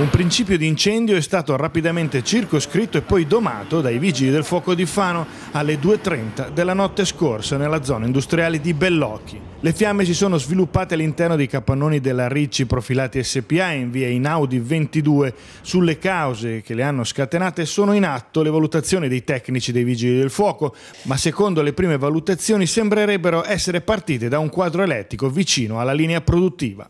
Un principio di incendio è stato rapidamente circoscritto e poi domato dai vigili del fuoco di Fano alle 2.30 della notte scorsa nella zona industriale di Bellocchi. Le fiamme si sono sviluppate all'interno dei capannoni della Ricci Profilati SPA in via Inaudi 22. Sulle cause che le hanno scatenate sono in atto le valutazioni dei tecnici dei vigili del fuoco, ma secondo le prime valutazioni sembrerebbero essere partite da un quadro elettrico vicino alla linea produttiva.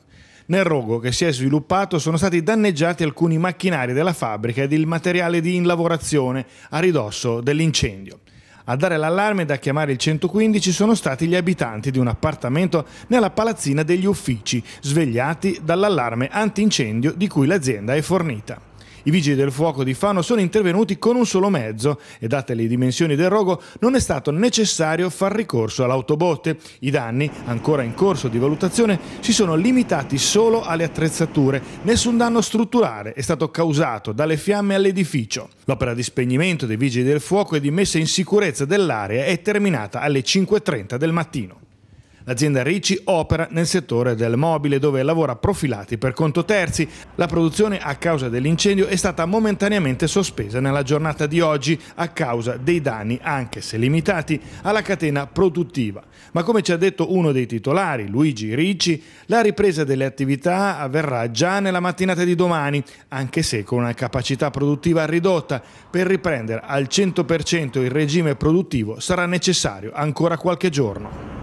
Nel rogo che si è sviluppato sono stati danneggiati alcuni macchinari della fabbrica ed il materiale di lavorazione a ridosso dell'incendio. A dare l'allarme a chiamare il 115 sono stati gli abitanti di un appartamento nella palazzina degli uffici, svegliati dall'allarme antincendio di cui l'azienda è fornita. I vigili del fuoco di Fano sono intervenuti con un solo mezzo e date le dimensioni del rogo non è stato necessario far ricorso all'autobotte. I danni, ancora in corso di valutazione, si sono limitati solo alle attrezzature. Nessun danno strutturale è stato causato dalle fiamme all'edificio. L'opera di spegnimento dei vigili del fuoco e di messa in sicurezza dell'area è terminata alle 5.30 del mattino. L'azienda Ricci opera nel settore del mobile dove lavora profilati per conto terzi. La produzione a causa dell'incendio è stata momentaneamente sospesa nella giornata di oggi a causa dei danni, anche se limitati, alla catena produttiva. Ma come ci ha detto uno dei titolari, Luigi Ricci, la ripresa delle attività avverrà già nella mattinata di domani, anche se con una capacità produttiva ridotta. Per riprendere al 100% il regime produttivo sarà necessario ancora qualche giorno.